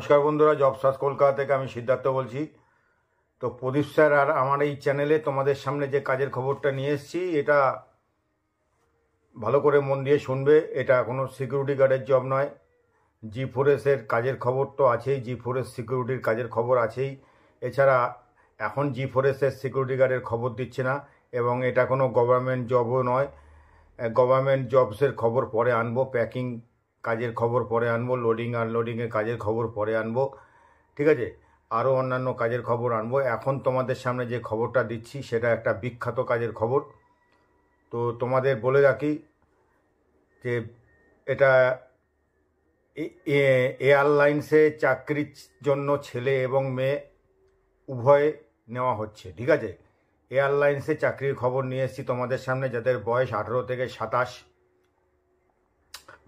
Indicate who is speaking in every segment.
Speaker 1: নমস্কার বন্ধুরা জবসাস কলকাতা থেকে আমি সিদ্ধার্থ বলছি তো প্রদীপ স্যার আর আমার এই চ্যানেলে তোমাদের সামনে যে কাজের খবরটা নিয়ে এসেছি এটা ভালো করে মন দিয়ে শুনবে এটা কোনো সিকিউরিটি গার্ডের জব নয় জি ফোরেসের কাজের খবর তো আছেই জি ফোরেস সিকিউরিটির কাজের খবর আছেই এছাড়া এখন জি ফোরেসের সিকিউরিটি গার্ডের খবর দিচ্ছে না এবং এটা কোনো গভর্নমেন্ট জবও নয় গভর্নমেন্ট জবসের খবর পরে আনবো প্যাকিং কাজের খবর পরে আনবো লোডিং আনলোডিংয়ের কাজের খবর পরে আনবো ঠিক আছে আরও অন্যান্য কাজের খবর আনবো এখন তোমাদের সামনে যে খবরটা দিচ্ছি সেটা একটা বিখ্যাত কাজের খবর তো তোমাদের বলে রাখি যে এটা এয়ারলাইন্সে চাকরির জন্য ছেলে এবং মেয়ে উভয়ে নেওয়া হচ্ছে ঠিক আছে এয়ারলাইন্সে চাকরির খবর নিয়ে এসেছি তোমাদের সামনে যাদের বয়স আঠেরো থেকে সাতাশ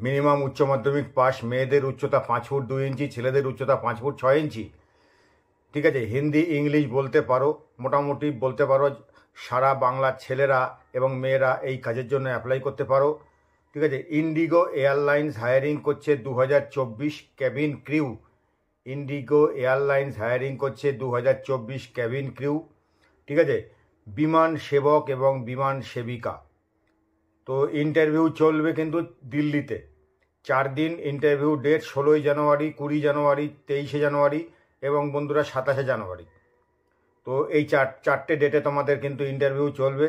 Speaker 1: মিনিমাম উচ্চ মাধ্যমিক পাস মেয়েদের উচ্চতা পাঁচ ফুট দুই ইঞ্চি ছেলেদের উচ্চতা পাঁচ ফুট ছয় ইঞ্চি ঠিক আছে হিন্দি ইংলিশ বলতে পারো মোটামুটি বলতে পারো সারা বাংলার ছেলেরা এবং মেয়েরা এই কাজের জন্য অ্যাপ্লাই করতে পারো ঠিক আছে ইন্ডিগো এয়ারলাইন্স হায়ারিং করছে দু cabin crew IndiGo airlines hiring করছে দু ক্যাবিন ক্রিউ ঠিক আছে বিমান সেবক এবং বিমান সেবিকা তো ইন্টারভিউ চলবে কিন্তু দিল্লিতে চার দিন ইন্টারভিউ ডেট ষোলোই জানুয়ারি কুড়ি জানুয়ারি তেইশে জানুয়ারি এবং বন্ধুরা সাতাশে জানুয়ারি তো এই চার চারটে ডেটে তোমাদের কিন্তু ইন্টারভিউ চলবে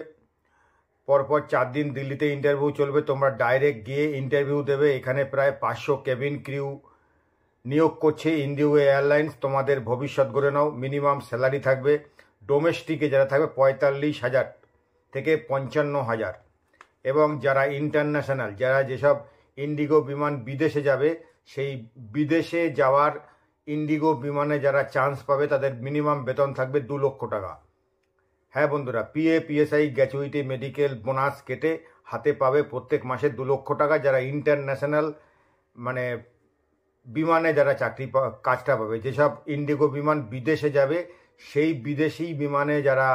Speaker 1: পরপর চার দিন দিল্লিতে ইন্টারভিউ চলবে তোমরা ডাইরেক্ট গিয়ে ইন্টারভিউ দেবে এখানে প্রায় পাঁচশো কেবিন ক্রিউ নিয়োগ করছে ইন্ডিও এয়ারলাইন্স তোমাদের ভবিষ্যৎ গড়ে নাও মিনিমাম স্যালারি থাকবে ডোমেস্টিকে যারা থাকবে পঁয়তাল্লিশ হাজার থেকে পঞ্চান্ন হাজার এবং যারা ইন্টারন্যাশনাল যারা যেসব ইন্ডিগো বিমান বিদেশে যাবে সেই বিদেশে যাওয়ার ইন্ডিগো বিমানে যারা চান্স পাবে তাদের মিনিমাম বেতন থাকবে দু লক্ষ টাকা হ্যাঁ বন্ধুরা PA PSI gratuity medical bonus কেটে হাতে পাবে প্রত্যেক মাসে দু লক্ষ টাকা যারা ইন্টারন্যাশনাল মানে বিমানে যারা চাকরি কাজটা পাবে যেসব ইন্ডিগো বিমান বিদেশে যাবে সেই বিদেশি বিমানে যারা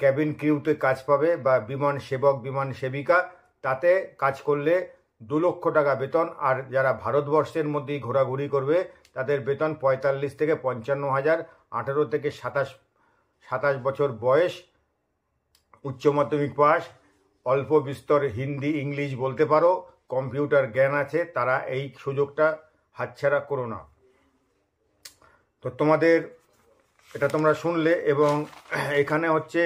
Speaker 1: ক্যাবিন ক্রিউতে কাজ পাবে বা বিমান সেবক বিমান সেবিকা তাতে কাজ করলে দু লক্ষ টাকা বেতন আর যারা ভারতবর্ষের মধ্যেই ঘোরাঘুরি করবে তাদের বেতন পঁয়তাল্লিশ থেকে পঞ্চান্ন হাজার আঠেরো থেকে সাতাশ সাতাশ বছর বয়স উচ্চ মাধ্যমিক পাস অল্প বিস্তর হিন্দি ইংলিশ বলতে পারো কম্পিউটার জ্ঞান আছে তারা এই সুযোগটা হাতছাড়া করো না তো তোমাদের এটা তোমরা শুনলে এবং এখানে হচ্ছে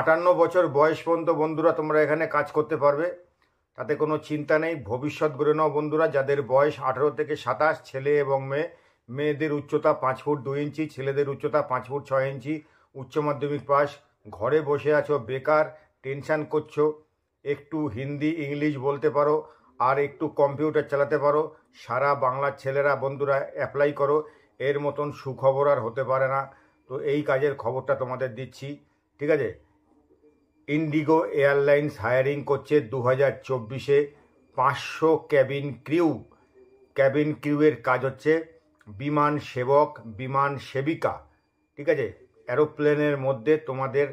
Speaker 1: আটান্ন বছর বয়স পর্যন্ত বন্ধুরা তোমরা এখানে কাজ করতে পারবে তাতে কোনো চিন্তা নেই ভবিষ্যৎ গড়ে নাও বন্ধুরা যাদের বয়স আঠেরো থেকে সাতাশ ছেলে এবং মেয়ে মেয়েদের উচ্চতা পাঁচ ফুট দুই ইঞ্চি ছেলেদের উচ্চতা পাঁচ ফুট ছয় ইঞ্চি উচ্চ মাধ্যমিক পাস ঘরে বসে আছো বেকার টেনশান করছো একটু হিন্দি ইংলিশ বলতে পারো আর একটু কম্পিউটার চালাতে পারো সারা বাংলার ছেলেরা বন্ধুরা অ্যাপ্লাই করো এর মতন সুখবর আর হতে পারে না তো এই কাজের খবরটা তোমাদের দিচ্ছি ঠিক আছে ইন্ডিগো এয়ারলাইন্স হায়ারিং করছে দু হাজার চব্বিশে পাঁচশো ক্যাবিন ক্রিউ ক্যাবিন ক্রিউয়ের কাজ হচ্ছে বিমান সেবক বিমান সেবিকা ঠিক আছে অ্যারোপ্লেনের মধ্যে তোমাদের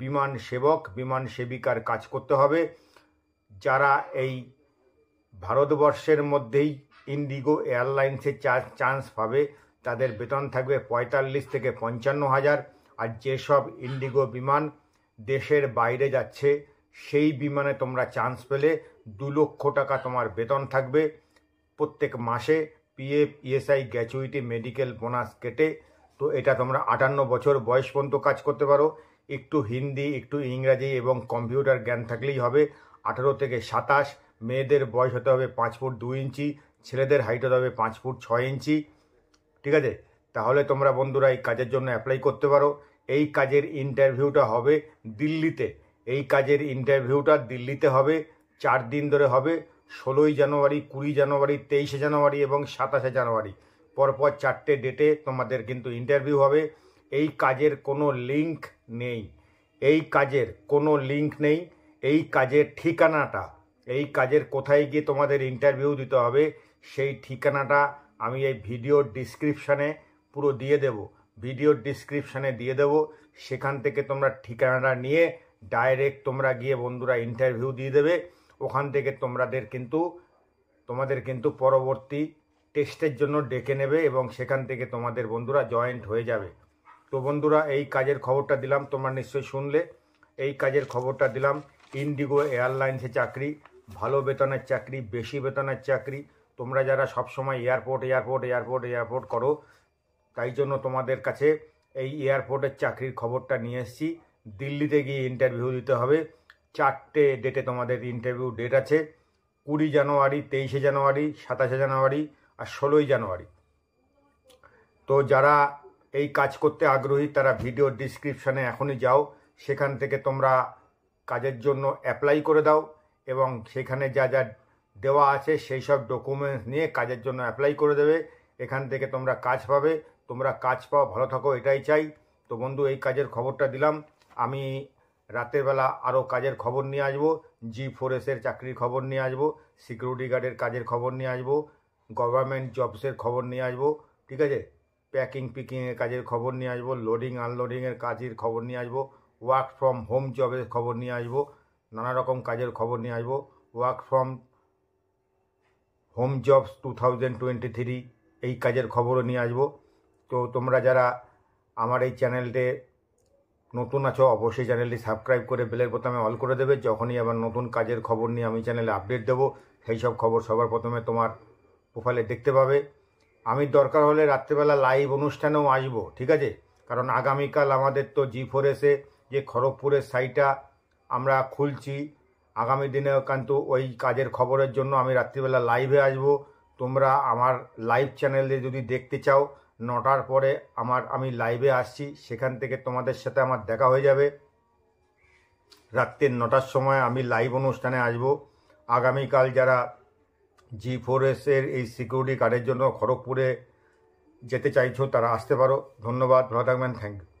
Speaker 1: বিমান সেবক বিমান সেবিকার কাজ করতে হবে যারা এই ভারতবর্ষের মধ্যেই ইন্ডিগো এয়ারলাইন্সে চান্স পাবে তাদের বেতন থাকবে পঁয়তাল্লিশ থেকে পঞ্চান্ন হাজার আর যেসব ইন্ডিগো বিমান দেশের বাইরে যাচ্ছে সেই বিমানে তোমরা চান্স পেলে দু লক্ষ টাকা তোমার বেতন থাকবে প্রত্যেক মাসে PF ESI gratuity medical bonus কেটে তো এটা তোমরা আটান্ন বছর বয়স পর্যন্ত কাজ করতে পারো একটু হিন্দি একটু ইংরাজি এবং কম্পিউটার জ্ঞান থাকলেই হবে আঠেরো থেকে সাতাশ মেয়েদের বয়স হতে হবে পাঁচ ফুট দু ইঞ্চি ছেলেদের হাইট হতে হবে পাঁচ ফুট ছয় ইঞ্চি ঠিক আছে তাহলে তোমরা বন্ধুরা এই কাজের জন্য অ্যাপ্লাই করতে পারো এই কাজের ইন্টারভিউটা হবে দিল্লিতে এই কাজের ইন্টারভিউটা দিল্লিতে হবে চার দিন ধরে হবে ষোলোই জানুয়ারি কুড়ি জানুয়ারি তেইশে জানুয়ারি এবং সাতাশে জানুয়ারি পরপর চারটে ডেটে তোমাদের কিন্তু ইন্টারভিউ হবে এই কাজের কোনো লিংক নেই এই কাজের কোনো লিংক নেই এই কাজের ঠিকানাটা এই কাজের কোথায় গিয়ে তোমাদের ইন্টারভিউ দিতে হবে সেই ঠিকানাটা আমি এই ভিডিওর ডিসক্রিপশানে পুরো দিয়ে দেব ভিডিওর ডিসক্রিপশানে দিয়ে দেব সেখান থেকে তোমরা ঠিকানাটা নিয়ে ডাইরেক্ট তোমরা গিয়ে বন্ধুরা ইন্টারভিউ দিয়ে দেবে ওখান থেকে তোমাদের কিন্তু তোমাদের কিন্তু পরবর্তী টেস্টের জন্য ডেকে নেবে এবং সেখান থেকে তোমাদের বন্ধুরা জয়েন্ট হয়ে যাবে তো বন্ধুরা এই কাজের খবরটা দিলাম তোমরা নিশ্চয়ই শুনলে এই কাজের খবরটা দিলাম ইন্ডিগো এয়ারলাইন্সে চাকরি ভালো বেতনের চাকরি বেশি বেতনের চাকরি তোমরা যারা সব সময় এয়ারপোর্ট এয়ারপোর্ট এয়ারপোর্ট এয়ারপোর্ট করো তাই জন্য তোমাদের কাছে এই এয়ারপোর্টের চাকরির খবরটা নিয়ে এসেছি দিল্লিতে গিয়ে ইন্টারভিউ দিতে হবে চারটে ডেটে তোমাদের ইন্টারভিউ ডেট আছে কুড়ি জানুয়ারি তেইশে জানুয়ারি সাতাশে জানুয়ারি আর ষোলোই জানুয়ারি তো যারা এই কাজ করতে আগ্রহী তারা ভিডিও ডিসক্রিপশানে এখনই যাও সেখান থেকে তোমরা কাজের জন্য অ্যাপ্লাই করে দাও এবং সেখানে যা যা দেওয়া আছে সেই সব ডকুমেন্টস নিয়ে কাজের জন্য অ্যাপ্লাই করে দেবে এখান থেকে তোমরা কাজ পাবে তোমরা কাজ পাও ভালো থাকো এটাই চাই তো বন্ধু এই কাজের খবরটা দিলাম আমি রাতের বেলা আরও কাজের খবর নিয়ে আসবো জি ফোরেসের চাকরির খবর নিয়ে আসবো সিকিউরিটি গার্ডের কাজের খবর নিয়ে আসবো গভর্নমেন্ট জবসের খবর নিয়ে আসবো ঠিক আছে প্যাকিং পিকিংয়ের কাজের খবর নিয়ে আসবো লোডিং আনলোডিংয়ের কাজের খবর নিয়ে আসবো ওয়ার্ক ফ্রম হোম জবের খবর নিয়ে আসবো নানা রকম কাজের খবর নিয়ে আসবো work from home jobs two thousand twenty three এই কাজের খবরও নিয়ে আসবো তো তোমরা যারা আমার এই চ্যানেলটে নতুন আছো অবশ্যই চ্যানেলটি সাবস্ক্রাইব করে বেলের বোতামে অল করে দেবে যখনই আবার নতুন কাজের খবর নিয়ে আমি চ্যানেলে আপডেট দেবো সেই সব খবর সবার প্রথমে তোমার প্রোফাইলে দেখতে পাবে আমি দরকার হলে রাত্রেবেলা লাইভ অনুষ্ঠানেও আসবো ঠিক আছে কারণ আগামীকাল আমাদের তো জি ফোর এসে যে খড়গপুরের সাইটা আমরা খুলছি আগামী দিনে কিন্তু ওই কাজের খবরের জন্য আমি রাত্রিবেলা লাইভে আসব তোমরা আমার লাইভ চ্যানেলে যদি দেখতে চাও নটার পরে আমার আমি লাইভে আসছি সেখান থেকে তোমাদের সাথে আমার দেখা হয়ে যাবে রাত্রির নটার সময় আমি লাইভ অনুষ্ঠানে আসব আগামীকাল যারা জি ফোর এসের এই সিকিউরিটি গার্ডের জন্য খড়গপুরে যেতে চাইছো তারা আসতে পারো ধন্যবাদ ভালো থাকবেন থ্যাংক ইউ